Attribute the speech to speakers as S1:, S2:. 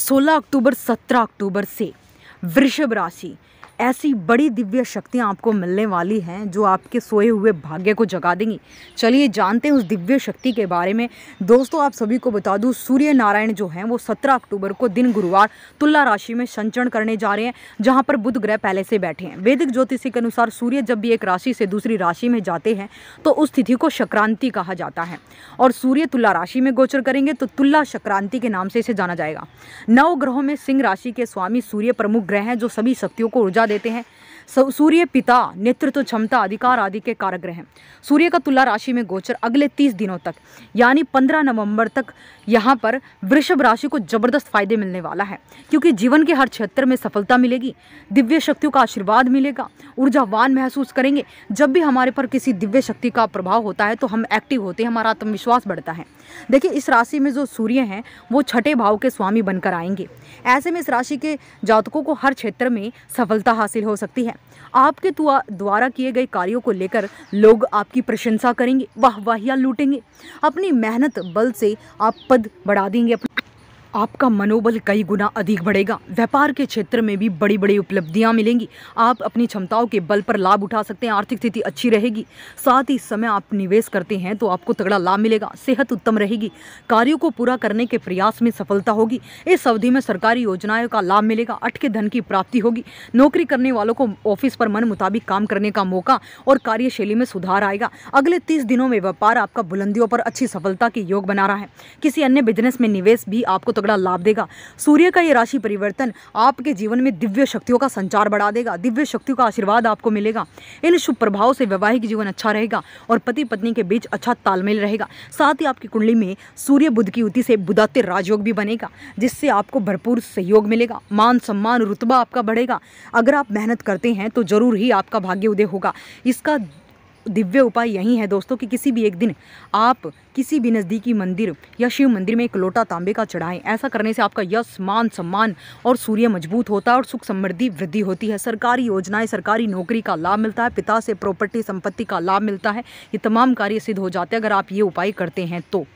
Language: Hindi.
S1: 16 अक्टूबर 17 अक्टूबर से वृषभ राशि ऐसी बड़ी दिव्य शक्तियाँ आपको मिलने वाली हैं जो आपके सोए हुए भाग्य को जगा देंगी चलिए जानते हैं उस दिव्य शक्ति के बारे में दोस्तों आप सभी को बता दूँ सूर्य नारायण जो हैं वो सत्रह अक्टूबर को दिन गुरुवार तुला राशि में संचरण करने जा रहे हैं जहाँ पर बुध ग्रह पहले से बैठे हैं वैदिक ज्योतिषी के अनुसार सूर्य जब भी एक राशि से दूसरी राशि में जाते हैं तो उस तिथि को संक्रांति कहा जाता है और सूर्य तुला राशि में गोचर करेंगे तो तुला संक्रांति के नाम से इसे जाना जाएगा नव ग्रहों में सिंह राशि के स्वामी सूर्य प्रमुख ग्रह हैं जो सभी शक्तियों को ऊर्जा देते हैं सूर्य पिता नेतृत्व क्षमता अधिकार आदि के कारक ग्रह हैं सूर्य का तुला राशि में गोचर अगले तीस दिनों तक यानी पंद्रह नवंबर तक यहाँ पर वृषभ राशि को जबरदस्त फायदे मिलने वाला है क्योंकि जीवन के हर क्षेत्र में सफलता मिलेगी दिव्य शक्तियों का आशीर्वाद मिलेगा ऊर्जावान महसूस करेंगे जब भी हमारे पर किसी दिव्य शक्ति का प्रभाव होता है तो हम एक्टिव होते हैं हमारा आत्मविश्वास बढ़ता है देखिए इस राशि में जो सूर्य हैं वो छठे भाव के स्वामी बनकर आएंगे ऐसे में इस राशि के जातकों को हर क्षेत्र में सफलता हासिल हो सकती है आपके द्वारा किए गए कार्यों को लेकर लोग आपकी प्रशंसा करेंगे वाह वाहिया लूटेंगे अपनी मेहनत बल से आप पद बढ़ा देंगे आपका मनोबल कई गुना अधिक बढ़ेगा व्यापार के क्षेत्र में भी बड़ी बड़ी उपलब्धियां मिलेंगी आप अपनी क्षमताओं के बल पर लाभ उठा सकते हैं आर्थिक स्थिति अच्छी रहेगी साथ ही समय आप निवेश करते हैं तो आपको तगड़ा लाभ मिलेगा सेहत उत्तम रहेगी कार्यों को पूरा करने के प्रयास में सफलता होगी इस अवधि में सरकारी योजनाओं का लाभ मिलेगा अटके धन की प्राप्ति होगी नौकरी करने वालों को ऑफिस पर मन मुताबिक काम करने का मौका और कार्यशैली में सुधार आएगा अगले तीस दिनों में व्यापार आपका बुलंदियों पर अच्छी सफलता के योग बना रहा है किसी अन्य बिजनेस में निवेश भी आपको तगड़ा तो लाभ देगा सूर्य का ये राशि परिवर्तन आपके जीवन में दिव्य शक्तियों का संचार बढ़ा देगा दिव्य शक्तियों का आशीर्वाद आपको मिलेगा इन शुभ प्रभाव से वैवाहिक जीवन अच्छा रहेगा और पति पत्नी के बीच अच्छा तालमेल रहेगा साथ ही आपकी कुंडली में सूर्य बुद्ध की युति से बुधाते राजयोग भी बनेगा जिससे आपको भरपूर सहयोग मिलेगा मान सम्मान रुतबा आपका बढ़ेगा अगर आप मेहनत करते हैं तो जरूर ही आपका भाग्य उदय होगा इसका दिव्य उपाय यही है दोस्तों कि किसी भी एक दिन आप किसी भी नज़दीकी मंदिर या शिव मंदिर में एक लोटा तांबे का चढ़ाएं ऐसा करने से आपका यश मान सम्मान और सूर्य मजबूत होता है और सुख समृद्धि वृद्धि होती है सरकारी योजनाएं सरकारी नौकरी का लाभ मिलता है पिता से प्रॉपर्टी संपत्ति का लाभ मिलता है ये तमाम कार्य सिद्ध हो जाते हैं अगर आप ये उपाय करते हैं तो